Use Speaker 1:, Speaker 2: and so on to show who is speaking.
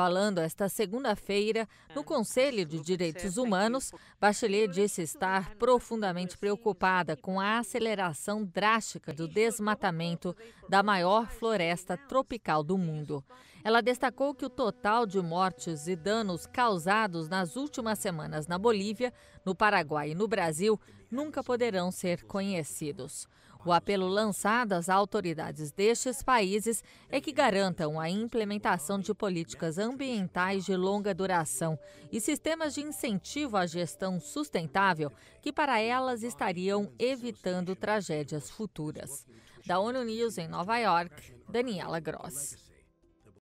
Speaker 1: Falando esta segunda-feira no é, Conselho de Direitos Humanos, Bachelet disse estar profundamente preocupada com a aceleração drástica do desmatamento da maior né, floresta tropical do mundo. Ela destacou que o total de mortes e danos causados nas últimas semanas na Bolívia, no Paraguai e no Brasil nunca poderão ser conhecidos. O apelo lançado às autoridades destes países é que garantam a implementação de políticas ambientais de longa duração e sistemas de incentivo à gestão sustentável, que para elas estariam evitando tragédias futuras. Da ONU News em Nova York, Daniela Gross.